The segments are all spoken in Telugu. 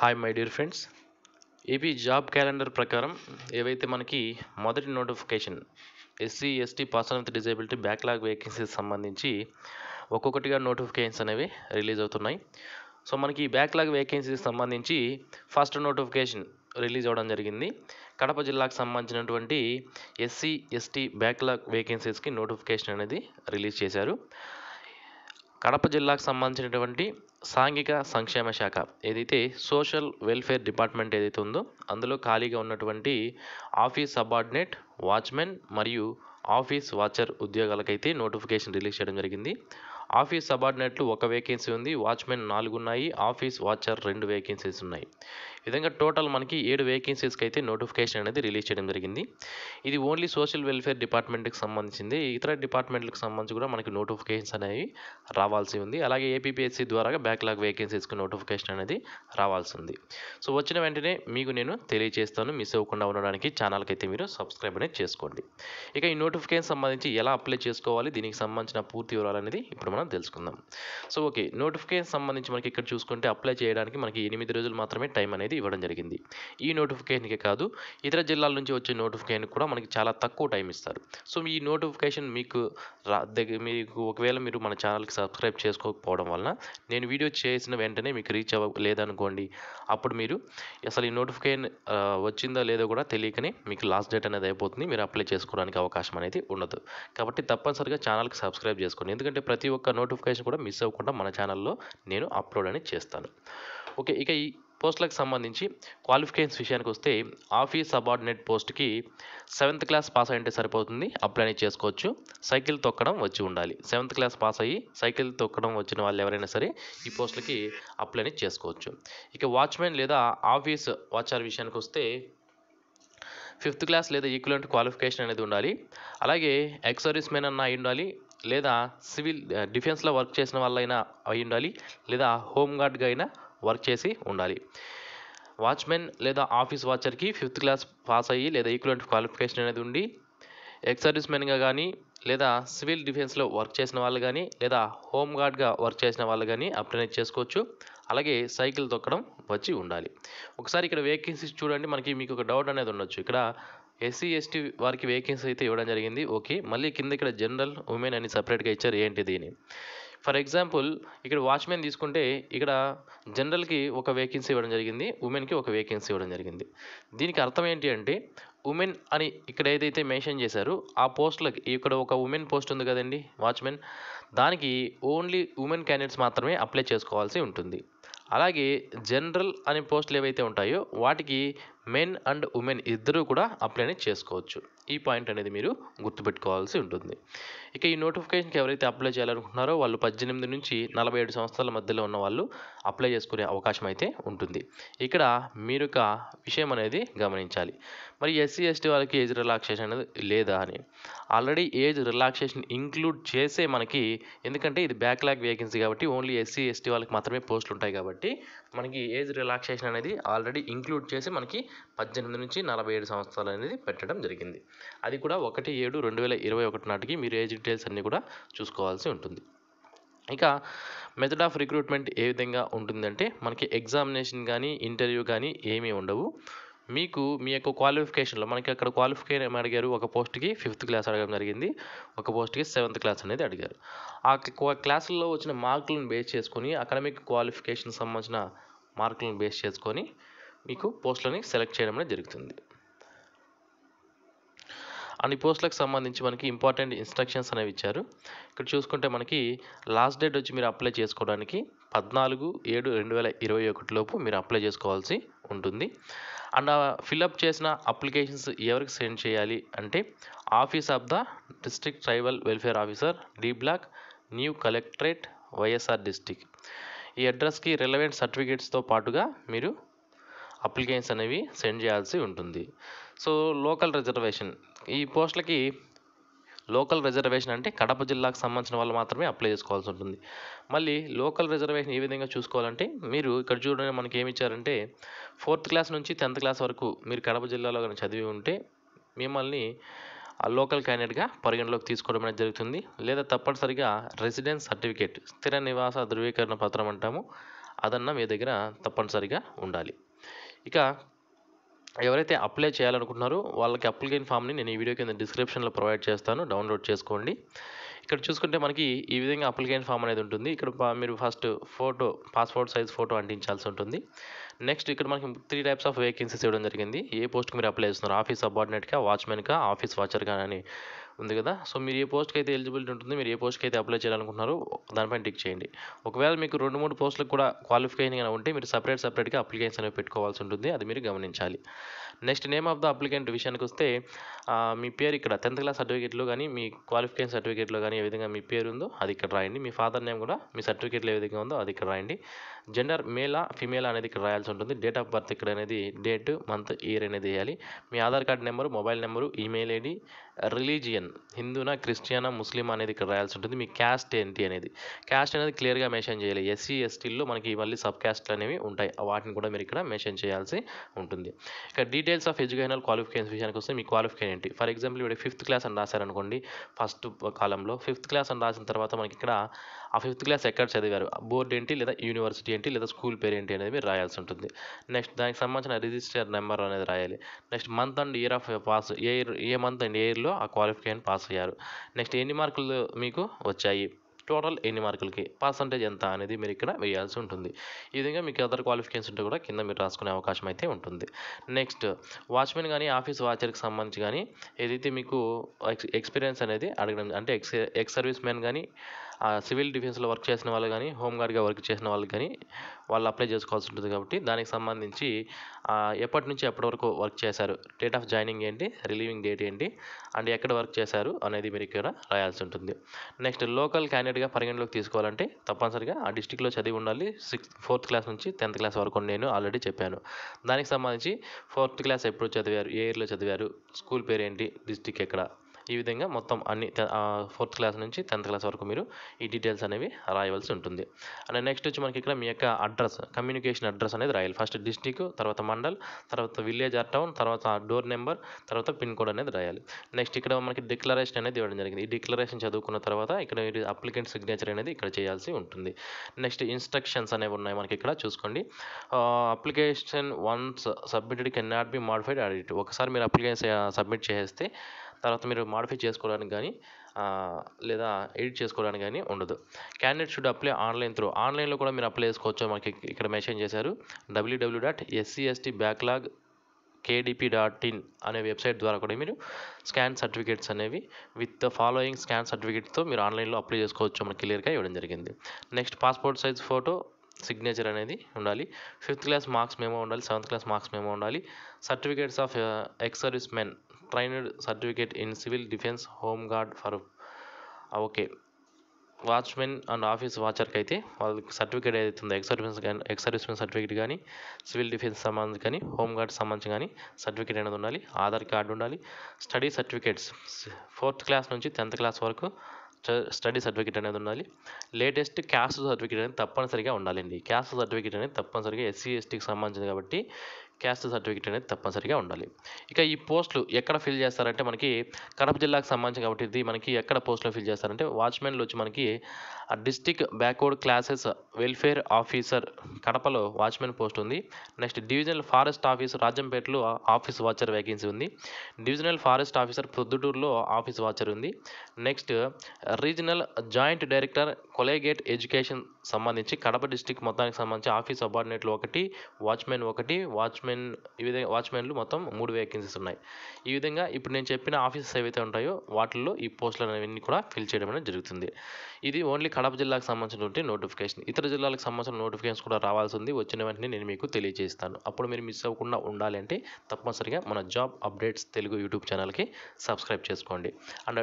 hi my dear friends AP job calendar ప్రకారం ఏవైతే మనకి మొదటి notification SC ST person with disability backlog vacancies సంబంధించి ఒక్కొక్కటిగా నోటిఫికేషన్స్ అనేవి రిలీజ్ అవుతున్నాయి సో మనకి బ్యాక్లాగ్ వేకెన్సీస్ సంబంధించి ఫస్ట్ నోటిఫికేషన్ రిలీజ్ అవ్వడం జరిగింది కడప జిల్లాకు సంబంధించినటువంటి ఎస్సీ ఎస్టీ బ్యాక్లాగ్ వేకెన్సీస్కి నోటిఫికేషన్ అనేది రిలీజ్ చేశారు కడప జిల్లాకు సంబంధించినటువంటి సాంఘిక సంక్షేమ శాఖ ఏదైతే సోషల్ వెల్ఫేర్ డిపార్ట్మెంట్ ఏదైతే ఉందో అందులో ఖాళీగా ఉన్నటువంటి ఆఫీస్ సబార్డినేట్ వాచ్మెన్ మరియు ఆఫీస్ వాచర్ ఉద్యోగాలకైతే నోటిఫికేషన్ రిలీజ్ చేయడం జరిగింది ఆఫీస్ సబార్డినేట్లు ఒక వేకెన్సీ ఉంది వాచ్మెన్ నాలుగు ఉన్నాయి ఆఫీస్ వాచర్ రెండు వేకెన్సీస్ ఉన్నాయి విధంగా టోటల్ మనకి ఏడు వేకెన్సీస్కి అయితే నోటిఫికేషన్ అనేది రిలీజ్ చేయడం జరిగింది ఇది ఓన్లీ సోషల్ వెల్ఫేర్ డిపార్ట్మెంట్కి సంబంధించింది ఇతర డిపార్ట్మెంట్లకు సంబంధించి కూడా మనకి నోటిఫికేషన్స్ అనేవి రావాల్సి ఉంది అలాగే ఏపీపీఎస్సీ ద్వారా బ్యాక్లాగ్ వేకెన్సీస్కి నోటిఫికేషన్ అనేది రావాల్సి ఉంది సో వచ్చిన వెంటనే మీకు నేను తెలియజేస్తాను మిస్ అవ్వకుండా ఉండడానికి ఛానల్కి అయితే మీరు సబ్స్క్రైబ్ అనేది చేసుకోండి ఇక ఈ నోటిఫికేషన్ సంబంధించి ఎలా అప్లై చేసుకోవాలి దీనికి సంబంధించిన పూర్తి వివరాలు అనేది ఇప్పుడు మనం తెలుసుకుందాం సో ఓకే నోటిఫికేషన్ సంబంధించి మనకి ఇక్కడ చూసుకుంటే అప్లై చేయడానికి మనకి ఎనిమిది రోజులు మాత్రమే టైం అనేది ఇవ్వడం జరిగింది ఈ నోటిఫికేషన్కి కాదు ఇతర జిల్లాల నుంచి వచ్చే నోటిఫికేషన్ కూడా మనకి చాలా తక్కువ టైం ఇస్తారు సో ఈ నోటిఫికేషన్ మీకు రా మీకు ఒకవేళ మీరు మన ఛానల్కి సబ్స్క్రైబ్ చేసుకోకపోవడం వలన నేను వీడియో చేసిన వెంటనే మీకు రీచ్ అవ్వ లేదనుకోండి అప్పుడు మీరు అసలు ఈ నోటిఫికేషన్ వచ్చిందా లేదో కూడా తెలియకనే మీకు లాస్ట్ డేట్ అనేది అయిపోతుంది మీరు అప్లై చేసుకోవడానికి అవకాశం అనేది ఉండదు కాబట్టి తప్పనిసరిగా ఛానల్కి సబ్స్క్రైబ్ చేసుకోండి ఎందుకంటే ప్రతి ఒక్క యొక్క నోటిఫికేషన్ కూడా మిస్ అవ్వకుండా మన ఛానల్లో నేను అప్లోడ్ అని చేస్తాను ఓకే ఇక ఈ పోస్టులకు సంబంధించి క్వాలిఫికేషన్స్ విషయానికి వస్తే ఆఫీస్ సబార్డినేట్ పోస్ట్కి సెవెంత్ క్లాస్ పాస్ అయ్యింటే సరిపోతుంది అప్లై చేసుకోవచ్చు సైకిల్ తొక్కడం వచ్చి ఉండాలి సెవెంత్ క్లాస్ పాస్ అయ్యి సైకిల్ తొక్కడం వచ్చిన వాళ్ళు ఎవరైనా సరే ఈ పోస్టులకి అప్లై చేసుకోవచ్చు ఇక వాచ్మెన్ లేదా ఆఫీస్ వాచర్ విషయానికి వస్తే ఫిఫ్త్ క్లాస్ లేదా ఈక్వలెంట్ క్వాలిఫికేషన్ అనేది ఉండాలి అలాగే ఎక్సర్వీస్ మెన్ అన్న అయి ఉండాలి లేదా సివిల్ డిఫెన్స్లో వర్క్ చేసిన వాళ్ళైనా అయి ఉండాలి లేదా హోంగార్డ్గా అయినా వర్క్ చేసి ఉండాలి వాచ్మెన్ లేదా ఆఫీస్ వాచర్కి ఫిఫ్త్ క్లాస్ పాస్ అయ్యి లేదా ఈక్వలెంట్ క్వాలిఫికేషన్ అనేది ఉండి ఎక్స్ కానీ లేదా సివిల్ డిఫెన్స్లో వర్క్ చేసిన వాళ్ళు కానీ లేదా హోంగార్డ్గా వర్క్ చేసిన వాళ్ళు కానీ అప్రైజ్ చేసుకోవచ్చు అలాగే సైకిల్ తొక్కడం వచ్చి ఉండాలి ఒకసారి ఇక్కడ వేకెన్సీస్ చూడండి మనకి మీకు ఒక డౌట్ అనేది ఉండొచ్చు ఇక్కడ ఎస్సీ ఎస్టీ వారికి వేకెన్సీ అయితే ఇవ్వడం జరిగింది ఓకే మళ్ళీ కింద ఇక్కడ జనరల్ ఉమెన్ అని సపరేట్గా ఇచ్చారు ఏంటి దీని ఫర్ ఎగ్జాంపుల్ ఇక్కడ వాచ్మెన్ తీసుకుంటే ఇక్కడ జనరల్కి ఒక వేకెన్సీ ఇవ్వడం జరిగింది ఉమెన్కి ఒక వేకెన్సీ ఇవ్వడం జరిగింది దీనికి అర్థం ఏంటి అంటే ఉమెన్ అని ఇక్కడ ఏదైతే మెన్షన్ చేశారో ఆ పోస్టులకు ఇక్కడ ఒక ఉమెన్ పోస్ట్ ఉంది కదండి వాచ్మెన్ దానికి ఓన్లీ ఉమెన్ క్యాండిడేట్స్ మాత్రమే అప్లై చేసుకోవాల్సి ఉంటుంది అలాగే జనరల్ అనే పోస్టులు ఏవైతే ఉంటాయో వాటికి మెన్ అండ్ ఉమెన్ ఇద్దరూ కూడా అప్లైనే చేసుకోవచ్చు ఈ పాయింట్ అనేది మీరు గుర్తుపెట్టుకోవాల్సి ఉంటుంది ఇక ఈ నోటిఫికేషన్కి ఎవరైతే అప్లై చేయాలనుకుంటున్నారో వాళ్ళు పద్దెనిమిది నుంచి నలభై ఏడు సంవత్సరాల మధ్యలో ఉన్న వాళ్ళు అప్లై చేసుకునే అవకాశం అయితే ఉంటుంది ఇక్కడ మీరు ఒక విషయం అనేది గమనించాలి మరి ఎస్సీ ఎస్టీ వాళ్ళకి ఏజ్ రిలాక్సేషన్ అనేది లేదా అని ఆల్రెడీ ఏజ్ రిలాక్సేషన్ ఇంక్లూడ్ చేసే మనకి ఎందుకంటే ఇది బ్యాక్లాగ్ వేకెన్సీ కాబట్టి ఓన్లీ ఎస్సీ ఎస్టీ వాళ్ళకి మాత్రమే పోస్టులు ఉంటాయి కాబట్టి మనకి ఏజ్ రిలాక్సేషన్ అనేది ఆల్రెడీ ఇంక్లూడ్ చేసి మనకి పద్దెనిమిది నుంచి నలభై ఏడు సంవత్సరాలు అనేది పెట్టడం జరిగింది అది కూడా ఒకటి ఏడు రెండు వేల ఇరవై ఒకటి నాటికి మీరు ఏజ్ డీటెయిల్స్ అన్నీ కూడా చూసుకోవాల్సి ఉంటుంది ఇక మెథడ్ ఆఫ్ రిక్రూట్మెంట్ ఏ విధంగా ఉంటుందంటే మనకి ఎగ్జామినేషన్ కానీ ఇంటర్వ్యూ కానీ ఏమీ ఉండవు మీకు మీ యొక్క క్వాలిఫికేషన్లో మనకి అక్కడ క్వాలిఫికేషన్ అడిగారు ఒక పోస్ట్కి ఫిఫ్త్ క్లాస్ అడగడం జరిగింది ఒక పోస్ట్కి సెవెంత్ క్లాస్ అనేది అడిగారు ఆ క్లాసుల్లో వచ్చిన మార్కులను బేస్ చేసుకొని అకాడమిక్ క్వాలిఫికేషన్ సంబంధించిన మార్కులను బేస్ చేసుకొని మీకు పోస్టులని సెలెక్ట్ చేయడం అనేది జరుగుతుంది అండ్ పోస్టులకు సంబంధించి మనకి ఇంపార్టెంట్ ఇన్స్ట్రక్షన్స్ అనేవి ఇచ్చారు ఇక్కడ చూసుకుంటే మనకి లాస్ట్ డేట్ వచ్చి మీరు అప్లై చేసుకోవడానికి పద్నాలుగు ఏడు రెండు వేల ఇరవై ఒకటిలోపు మీరు అప్లై చేసుకోవాల్సి ఉంటుంది అండ్ ఫిల్అప్ చేసిన అప్లికేషన్స్ ఎవరికి సెండ్ చేయాలి అంటే office of the district tribal welfare officer D block new collectorate YSR district ఈ అడ్రస్కి రిలవెంట్ సర్టిఫికేట్స్తో పాటుగా మీరు అప్లికేషన్స్ అనేవి సెండ్ చేయాల్సి ఉంటుంది సో లోకల్ రిజర్వేషన్ ఈ పోస్టులకి లోకల్ రిజర్వేషన్ అంటే కడప జిల్లాకు సంబంధించిన వాళ్ళు మాత్రమే అప్లై చేసుకోవాల్సి ఉంటుంది మళ్ళీ లోకల్ రిజర్వేషన్ ఏ విధంగా చూసుకోవాలంటే మీరు ఇక్కడ చూడండి మనకి ఏమి ఇచ్చారంటే ఫోర్త్ క్లాస్ నుంచి టెన్త్ క్లాస్ వరకు మీరు కడప జిల్లాలో కానీ చదివి ఉంటే మిమ్మల్ని ఆ లోకల్ క్యాండిడేట్గా పరిగణలోకి తీసుకోవడం అనేది జరుగుతుంది లేదా తప్పనిసరిగా రెసిడెన్స్ సర్టిఫికేట్ స్థిర నివాస ధృవీకరణ పత్రం అంటాము అదన్నా మీ దగ్గర తప్పనిసరిగా ఉండాలి ఇక ఎవరైతే అప్లై చేయాలనుకుంటున్నారో వాళ్ళకి అప్లికేషన్ ఫామ్ని నేను ఈ వీడియో కింద డిస్క్రిప్షన్లో ప్రొవైడ్ చేస్తాను డౌన్లోడ్ చేసుకోండి ఇక్కడ చూసుకుంటే మనకి ఈ విధంగా అప్లికేషన్ ఫామ్ అనేది ఉంటుంది ఇక్కడ మీరు first photo passport size photo అంటించాల్సి ఉంటుంది నెక్స్ట్ ఇక్కడ మనకి త్రీ టైప్స్ ఆఫ్ వేకెన్సీస్ ఇవ్వడం జరిగింది ఏ పోస్ట్కి మీరు అప్లై చేస్తున్నారు ఆఫీస్ అబార్డినేట్గా వాచ్మెన్గా ఆఫీస్ వాచర్గా అని ఉంది కదా సో మీరు ఏ పోస్ట్కి అయితే ఎలిజిబిలిటీ ఉంటుంది మీరు ఏ పోస్ట్కి అయితే అప్లై చేయాలనుకుంటున్నారో దానిపైన టిక్ చేయండి ఒకవేళ మీకు రెండు మూడు పోస్టులకు కూడా క్వాలిఫికేషన్ అయినా ఉంటే మీరు సపరేట్ సపరేట్గా అప్లికేషన్స్ అనేవి పెట్టుకోవాల్సి ఉంటుంది అది మీరు గమనించాలి next name of the applicant విషయానికి వస్తే మీ పేరు ఇక్కడ టెన్త్ క్లాస్ సర్టిఫికేట్లో కానీ మీ క్వాలిఫికేషన్ సర్టిఫికేట్లో కానీ ఏ విధంగా మీ పేరు ఉందో అది ఇక్కడ రాయండి మీ ఫాదర్ నేమ్ కూడా మీ సర్టిఫికేట్లో ఏ విధంగా ఉందో అది ఇక్కడ రాయండి జెండర్ మేలా ఫిమేల్ అనేది ఇక్కడ రాయాల్సి ఉంటుంది డేట్ ఆఫ్ బర్త్ ఇక్కడ అనేది డేట్ మంత్ ఇయర్ అనేది వేయాలి మీ Aadhaar card number mobile number email ID religion హిందూనా క్రిస్టియనా ముస్లిం అనేది ఇక్కడ రాయాల్సి ఉంటుంది మీ క్యాస్ట్ ఏంటి అనేది క్యాస్ట్ అనేది క్లియర్గా మెన్షన్ చేయాలి ఎస్సీ ఎస్టీల్లో మనకి మళ్ళీ సబ్ క్యాస్ట్లు అనేవి ఉంటాయి వాటిని కూడా మీరు ఇక్కడ మెన్షన్ చేయాల్సి ఉంటుంది ఇక డీటెయిల్స్ ఆఫ్ ఎడ్యుకేషనల్ క్వాలిఫికేషన్ విషయానికి వస్తే మీ క్వాలిఫికేషన్ ఏంటి ఫర్ ఎగ్జాంపుల్ ఇవి ఫిఫ్త్ క్లాస్ అని రాశారనుకోండి ఫస్ట్ కాలంలో ఫిఫ్త్ క్లాస్ అని రాసిన తర్వాత మనకి ఇక్కడ ఆ ఫిఫ్త్ క్లాస్ ఎక్కడ చదివారు బోర్డ్ ఏంటి లేదా యూనివర్సిటీ పేరేంటి లేదా స్కూల్ పేరేంటి అనేది మీరు రాయాల్సి ఉంటుంది నెక్స్ట్ దానికి సంబంధించిన రిజిస్టర్ నెంబర్ అనేది రాయాలి next month and year of pass ఏ ఇయర్ ఏ మంత్ అండ్ ఇయర్లో ఆ క్వాలిఫికేషన్ పాస్ అయ్యారు నెక్స్ట్ ఎన్ని మార్కులు మీకు వచ్చాయి టోటల్ ఎన్ని మార్కులకి పర్సంటేజ్ ఎంత అనేది మీరు ఇక్కడ వేయాల్సి ఉంటుంది ఈ విధంగా మీకు అదర్ క్వాలిఫికేషన్స్ ఉంటే కూడా కింద మీరు రాసుకునే అవకాశం అయితే ఉంటుంది నెక్స్ట్ వాచ్మెన్ కానీ ఆఫీస్ వాచర్కి సంబంధించి కానీ ఏదైతే మీకు ఎక్స్పీరియన్స్ అనేది అడగడం అంటే ఎక్స్ ఎక్స్ సర్వీస్ మ్యాన్ కానీ సివిల్ డిఫెన్స్లో వర్క్ చేసిన వాళ్ళు కానీ హోంగార్డ్గా వర్క్ చేసిన వాళ్ళు కానీ వాళ్ళు అప్లై చేసుకోవాల్సి ఉంటుంది కాబట్టి దానికి సంబంధించి ఎప్పటి నుంచి ఎప్పటి వరకు వర్క్ చేశారు డేట్ ఆఫ్ జాయినింగ్ ఏంటి రిలీవింగ్ డేట్ ఏంటి అండ్ ఎక్కడ వర్క్ చేశారు అనేది మీరు ఇక్కడ రాయాల్సి ఉంటుంది నెక్స్ట్ లోకల్ క్యాండిడేట్గా పరిగణలోకి తీసుకోవాలంటే తప్పనిసరిగా ఆ డిస్టిక్లో చదివి ఉండాలి సిక్స్త్ ఫోర్త్ క్లాస్ నుంచి టెన్త్ క్లాస్ వరకు నేను ఆల్రెడీ చెప్పాను దానికి సంబంధించి ఫోర్త్ క్లాస్ ఎప్పుడు చదివారు ఏ ఇయర్లో చదివారు స్కూల్ పేరు ఏంటి డిస్టిక్ ఎక్కడ ఈ విధంగా మొత్తం అన్ని ఫోర్త్ క్లాస్ నుంచి టెన్త్ క్లాస్ వరకు మీరు ఈ డీటెయిల్స్ అనేవి రాయవలసి ఉంటుంది అండ్ నెక్స్ట్ వచ్చి మనకి ఇక్కడ మీ యొక్క అడ్రస్ కమ్యూనికేషన్ అడ్రస్ అనేది రాయాలి ఫస్ట్ డిస్టిక్ తర్వాత మండల్ తర్వాత విలేజ్ ఆర్ టౌన్ తర్వాత డోర్ నెంబర్ తర్వాత పిన్ కోడ్ అనేది రాయాలి నెక్స్ట్ ఇక్కడ మనకి డిక్లరేషన్ అనేది ఇవ్వడం జరిగింది ఈ డిక్లరేషన్ చదువుకున్న తర్వాత ఇక్కడ మీరు అప్లికెంట్ సిగ్నేచర్ అనేది ఇక్కడ చేయాల్సి ఉంటుంది నెక్స్ట్ ఇన్స్ట్రక్షన్స్ అనేవి ఉన్నాయి మనకి ఇక్కడ చూసుకోండి application once submitted can not be modified ఆడిట్ ఒకసారి మీరు అప్లికేషన్ సబ్మిట్ చేస్తే తర్వాత మీరు మాడిఫై చేసుకోవడానికి కానీ లేదా ఎడిట్ చేసుకోవడానికి కానీ ఉండదు candidate should apply online through ఆన్లైన్లో కూడా మీరు అప్లై చేసుకోవచ్చు మనకి ఇక్కడ మెన్షన్ చేశారు W W dot SC ST backlog KDP dot in అనే వెబ్సైట్ ద్వారా కూడా మీరు స్కాన్ సర్టిఫికేట్స్ అనేవి విత్ ద ఫాలోయింగ్ స్కాన్ సర్టిఫికేట్తో మీరు ఆన్లైన్లో అప్లై చేసుకోవచ్చు మనకి క్లియర్గా ఇవ్వడం జరిగింది next passport size photo signature అనేది ఉండాలి ఫిఫ్త్ క్లాస్ మార్క్స్ మేమో ఉండాలి సెవెంత్ క్లాస్ మార్క్స్ మేమో ఉండాలి certificates of ex service men trained certificate in civil defence home guard for okay watchman and office వాచర్కి అయితే వాళ్ళకి సర్టిఫికేట్ ఏదైతే ఉందో ఎక్స్ సర్వీస్ కానీ ఎక్స్ సర్టిఫికేట్ కానీ సివిల్ డిఫెన్స్ సంబంధించి కానీ హోమ్ గార్డ్ సంబంధించి కానీ సర్టిఫికేట్ అనేది ఉండాలి ఆధార్ కార్డు ఉండాలి స్టడీ సర్టిఫికేట్స్ ఫోర్త్ క్లాస్ నుంచి టెన్త్ క్లాస్ వరకు స్టడీ సర్టిఫికేట్ అనేది ఉండాలి లేటెస్ట్ క్యాస్ట్ సర్టిఫికేట్ అనేది తప్పనిసరిగా ఉండాలండి క్యాస్ట్ సర్టిఫికేట్ అనేది తప్పనిసరిగా ఎస్సీ ఎస్టీకి సంబంధించింది కాబట్టి క్యాస్ట్ సర్టిఫికేట్ అనేది తప్పనిసరిగా ఉండాలి ఇక ఈ పోస్టులు ఎక్కడ ఫిల్ చేస్తారంటే మనకి కడప జిల్లాకు సంబంధించి కాబట్టి ఇది మనకి ఎక్కడ పోస్టులో ఫిల్ చేస్తారంటే వాచ్మెన్లు వచ్చి మనకి district backward classes welfare officer కడపలో వాచ్మెన్ పోస్ట్ ఉంది నెక్స్ట్ డివిజనల్ ఫారెస్ట్ ఆఫీస్ రాజంపేటలో ఆఫీస్ వాచర్ వేకెన్సీ ఉంది డివిజనల్ ఫారెస్ట్ ఆఫీసర్ పొద్దుటూరులో ఆఫీస్ వాచర్ ఉంది next regional joint director collegiate education సంబంధించి కడప డిస్టిక్ మొత్తానికి సంబంధించి ఆఫీస్ అబార్డినేట్లు ఒకటి వాచ్మెన్ ఒకటి వాచ్మెన్ ఈ విధంగా వాచ్మెన్లు మొత్తం మూడు వేకెన్సీస్ ఉన్నాయి ఈ విధంగా ఇప్పుడు నేను చెప్పిన ఆఫీసెస్ ఏవైతే ఉంటాయో వాటిల్లో ఈ పోస్టులు అనేవన్నీ కూడా ఫిల్ చేయడం అనేది జరుగుతుంది ఇది ఓన్లీ కడప జిల్లాకు సంబంధించినటువంటి నోటిఫికేషన్ ఇతర జిల్లాలకు సంబంధించిన నోటిఫికేషన్స్ కూడా రావాల్సి ఉంది వచ్చిన వెంటనే నేను మీకు తెలియజేస్తాను అప్పుడు మీరు మిస్ అవ్వకుండా ఉండాలి అంటే తప్పనిసరిగా మన జాబ్ అప్డేట్స్ తెలుగు యూట్యూబ్ ఛానల్కి సబ్స్క్రైబ్ చేసుకోండి అండ్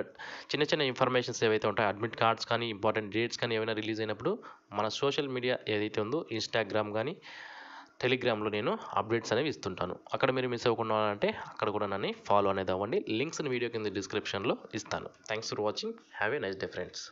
చిన్న చిన్న ఇన్ఫర్మేషన్స్ ఏవైతే ఉంటాయో అడ్మిట్ కార్డ్స్ కానీ ఇంపార్టెంట్ డేట్స్ కానీ ఏమైనా రిలీజ్ అయినప్పుడు మన సోషల్ మీడియా ఏదైతే ఉందో ఇన్స్టాగ్రామ్ కానీ టెలిగ్రామ్లో నేను అప్డేట్స్ అనేవి ఇస్తుంటాను అక్కడ మీరు మిస్ అవ్వకుండా అంటే అక్కడ కూడా నన్ను ఫాలో అనేది అవ్వండి లింక్స్ని వీడియో కింద డిస్క్రిప్షన్లో ఇస్తాను thanks for watching have a nice day friends